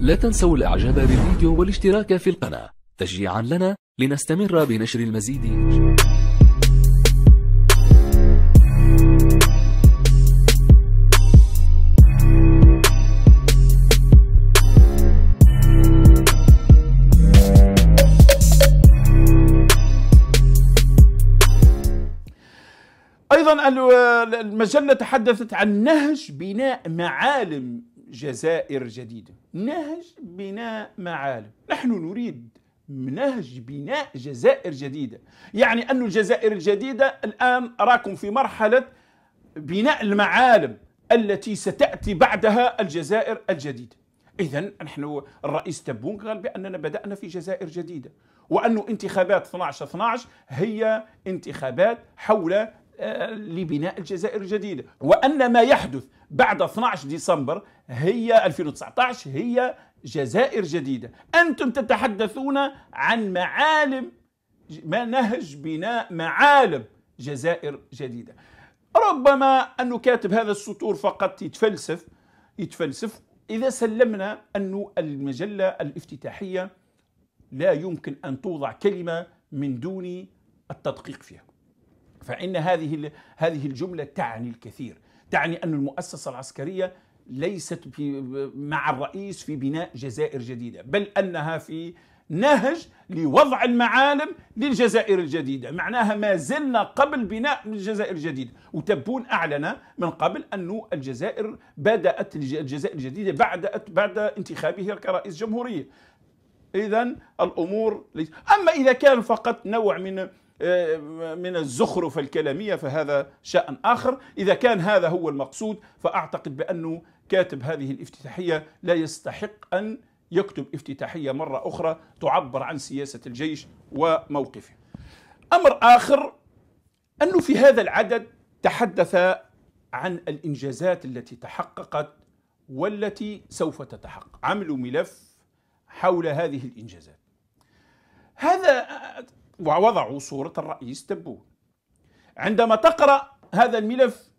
لا تنسوا الإعجاب بالفيديو والاشتراك في القناة تشجيعا لنا لنستمر بنشر المزيد ايضا المجله تحدثت عن نهج بناء معالم جزائر جديده نهج بناء معالم نحن نريد نهج بناء جزائر جديدة يعني أن الجزائر الجديدة الآن أراكم في مرحلة بناء المعالم التي ستأتي بعدها الجزائر الجديدة إذا نحن الرئيس تبون قال بأننا بدأنا في جزائر جديدة وأن انتخابات 12-12 هي انتخابات حول لبناء الجزائر الجديدة وأن ما يحدث بعد 12 ديسمبر هي 2019 هي جزائر جديدة أنتم تتحدثون عن معالم منهج بناء معالم جزائر جديدة ربما أن كاتب هذا السطور فقط يتفلسف يتفلسف إذا سلمنا أن المجلة الافتتاحية لا يمكن أن توضع كلمة من دون التدقيق فيها فإن هذه هذه الجملة تعني الكثير تعني أن المؤسسة العسكرية ليست في مع الرئيس في بناء جزائر جديدة بل أنها في نهج لوضع المعالم للجزائر الجديدة معناها ما زلنا قبل بناء الجزائر الجديدة وتبون أعلن من قبل أن الجزائر بدأت الجزائر الجديدة بعد بعد انتخابه كرئيس جمهورية إذا الأمور ليس أما إذا كان فقط نوع من آه، من الزخرف الكلامية فهذا شأن آخر إذا كان هذا هو المقصود فأعتقد بأنه كاتب هذه الافتتاحية لا يستحق أن يكتب افتتاحية مرة أخرى تعبر عن سياسة الجيش وموقفه أمر آخر أنه في هذا العدد تحدث عن الإنجازات التي تحققت والتي سوف تتحقق عملوا ملف حول هذه الإنجازات هذا ووضعوا صورة الرئيس تبوه عندما تقرأ هذا الملف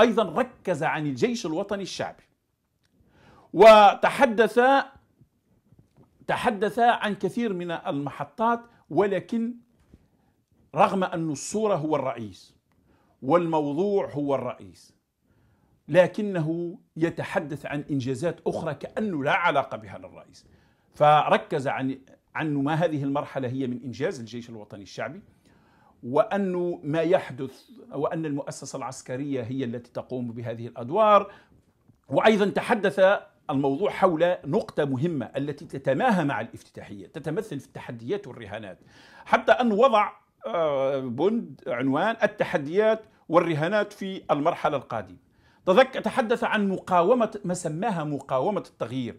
أيضا ركز عن الجيش الوطني الشعبي وتحدث تحدث عن كثير من المحطات ولكن رغم أن الصورة هو الرئيس والموضوع هو الرئيس لكنه يتحدث عن إنجازات أخرى كأنه لا علاقة بها للرئيس فركز عن عن ما هذه المرحلة هي من إنجاز الجيش الوطني الشعبي وأن ما يحدث وأن المؤسسة العسكرية هي التي تقوم بهذه الأدوار وأيضا تحدث الموضوع حول نقطة مهمة التي تتماهى مع الافتتاحية تتمثل في التحديات والرهانات حتى أن وضع آه، بند عنوان التحديات والرهانات في المرحلة القادمة تحدث عن مقاومة ما سماها مقاومة التغيير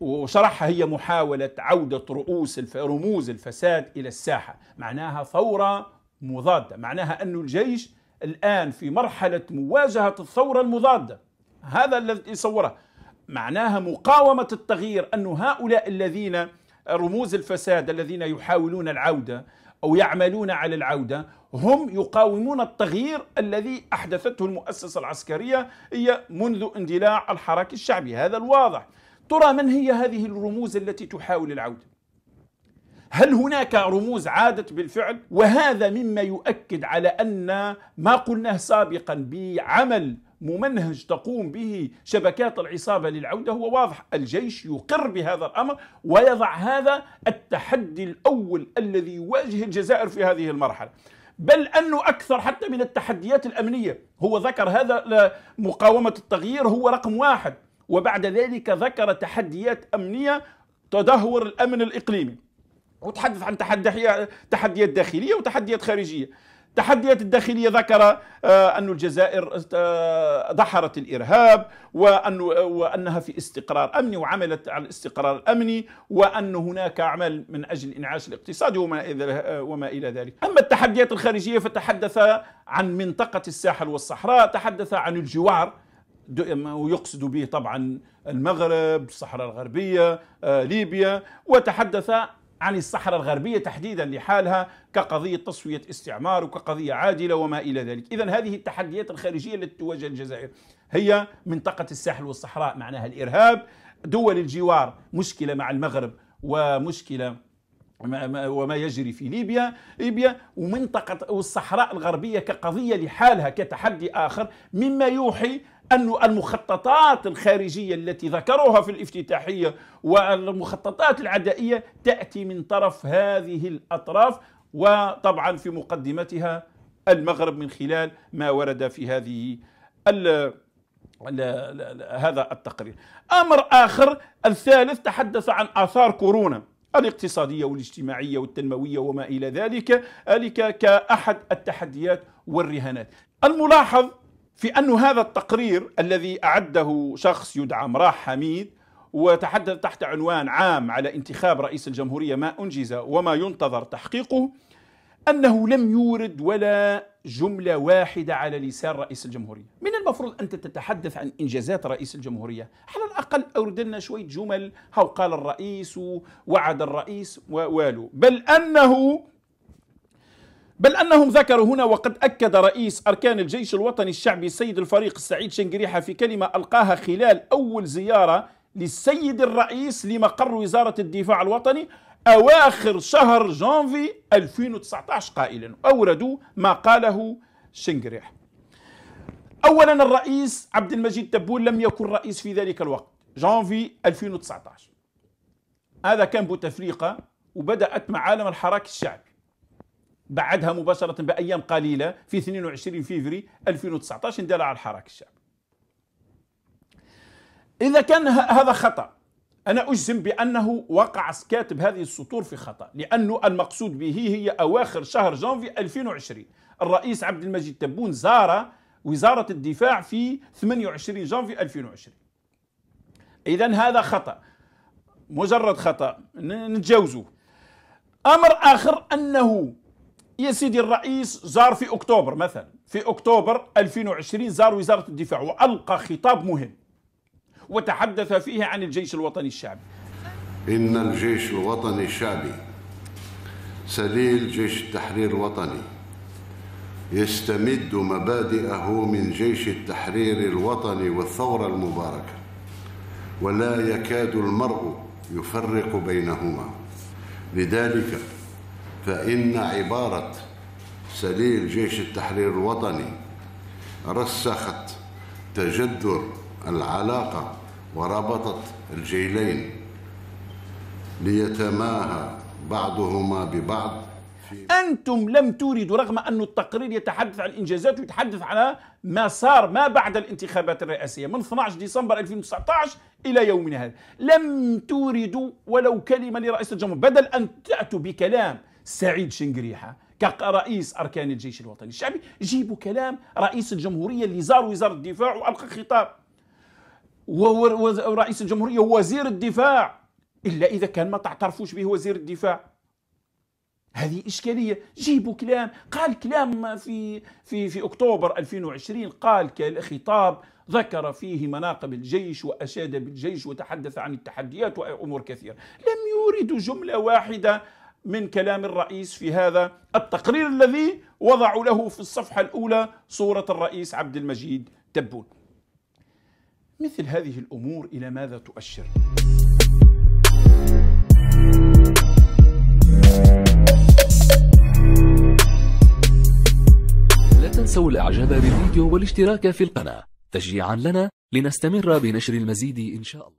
وشرحها هي محاولة عودة رؤوس رموز الفساد إلى الساحة معناها ثورة مضادة معناها أن الجيش الآن في مرحلة مواجهة الثورة المضادة هذا الذي يصوره معناها مقاومة التغيير أن هؤلاء الذين رموز الفساد الذين يحاولون العودة أو يعملون على العودة هم يقاومون التغيير الذي أحدثته المؤسسة العسكرية هي منذ اندلاع الحراك الشعبي هذا الواضح ترى من هي هذه الرموز التي تحاول العوده هل هناك رموز عادت بالفعل وهذا مما يؤكد على ان ما قلناه سابقا بعمل ممنهج تقوم به شبكات العصابه للعوده هو واضح، الجيش يقر بهذا الامر ويضع هذا التحدي الاول الذي يواجه الجزائر في هذه المرحله. بل انه اكثر حتى من التحديات الامنيه، هو ذكر هذا آه، مقاومه التغيير هو رقم واحد، وبعد ذلك ذكر تحديات أمنية تدهور الأمن الإقليمي وتحدث عن تحديات داخلية وتحديات خارجية التحديات الداخلية ذكر آه، أن الجزائر دحرت آه، الإرهاب وأن وأنها في استقرار أمني وعملت على الاستقرار الأمني وأن هناك أعمال من أجل إنعاش الاقتصاد وما وما إلى ذلك أما التحديات الخارجية فتحدث عن منطقة الساحل والصحراء تحدث عن الجوار ويقصد به طبعا المغرب الصحراء الغربية آه، ليبيا وتحدث عن الصحراء الغربية تحديدا لحالها كقضية تصفية استعمار وكقضية عادلة وما إلى ذلك إذا هذه التحديات الخارجية التي تواجه الجزائر هي منطقة الساحل والصحراء معناها الإرهاب دول الجوار مشكلة مع المغرب ومشكلة وما يجري في ليبيا ليبيا ومنطقة والصحراء الغربية كقضية لحالها كتحدي آخر مما يوحي أن المخططات الخارجية التي ذكروها في الافتتاحية والمخططات العدائية تأتي من طرف هذه الأطراف وطبعا في مقدمتها المغرب من خلال ما ورد في هذه الـ الـ الـ الـ هذا التقرير أمر آخر الثالث تحدث عن آثار كورونا الاقتصادية والاجتماعية والتنموية وما إلى ذلك ذلك كأحد التحديات والرهانات الملاحظ في أن هذا التقرير الذي أعده شخص يدعى مراح حميد وتحدث تحت عنوان عام على انتخاب رئيس الجمهورية ما أنجز وما ينتظر تحقيقه أنه لم يورد ولا جملة واحدة على لسان رئيس الجمهورية من المفروض أنت تتحدث عن إنجازات رئيس الجمهورية على الأقل أورد لنا شوية جمل هو قال الرئيس ووعد الرئيس ووالو بل أنه بل أنهم ذكروا هنا وقد أكد رئيس أركان الجيش الوطني الشعبي السيد الفريق السعيد شنقريحة في كلمة ألقاها خلال أول زيارة للسيد الرئيس لمقر وزارة الدفاع الوطني أواخر شهر جانفي 2019 قائلا أوردوا ما قاله شنقريح أولا الرئيس عبد المجيد تبول لم يكن رئيس في ذلك الوقت جانفي 2019 هذا كان بوتفليقة وبدأت معالم الحراك الشعبي بعدها مباشرة بأيام قليلة في 22 فيفري 2019 اندلع على الحراك الشعبي إذا كان هذا خطأ أنا أجزم بأنه وقع كاتب هذه السطور في خطأ لأنه المقصود به هي أواخر شهر جانفي 2020 الرئيس عبد المجيد تبون زار وزارة الدفاع في 28 جانفي 2020 إذا هذا خطأ مجرد خطأ نتجاوزه أمر آخر أنه يا سيدي الرئيس زار في اكتوبر مثلا في اكتوبر 2020 زار وزاره الدفاع والقى خطاب مهم وتحدث فيه عن الجيش الوطني الشعبي ان الجيش الوطني الشعبي سليل جيش التحرير الوطني يستمد مبادئه من جيش التحرير الوطني والثوره المباركه ولا يكاد المرء يفرق بينهما لذلك فإن عبارة سليل جيش التحرير الوطني رسخت تجذر العلاقة وربطت الجيلين ليتماهى بعضهما ببعض أنتم لم تريدوا رغم أن التقرير يتحدث عن الإنجازات ويتحدث على ما صار ما بعد الانتخابات الرئاسية من 12 ديسمبر 2019 إلى يومنا هذا لم تريدوا ولو كلمة لرئيس الجمهورية بدل أن تأتوا بكلام سعيد شنقريحه كرئيس اركان الجيش الوطني الشعبي جيبوا كلام رئيس الجمهوريه اللي زار وزاره الدفاع والقى خطاب ورئيس الجمهوريه وزير الدفاع الا اذا كان ما تعترفوش به وزير الدفاع هذه إشكالية جيبوا كلام قال كلام في في في أكتوبر 2020 قال خطاب ذكر فيه مناقب الجيش وأشاد بالجيش وتحدث عن التحديات وأمور كثيرة لم يورد جملة واحدة من كلام الرئيس في هذا التقرير الذي وضعوا له في الصفحة الأولى صورة الرئيس عبد المجيد تبون مثل هذه الأمور إلى ماذا تؤشر؟ لا تنسوا الإعجاب بالفيديو والاشتراك في القناة تشجيعا لنا لنستمر بنشر المزيد إن شاء الله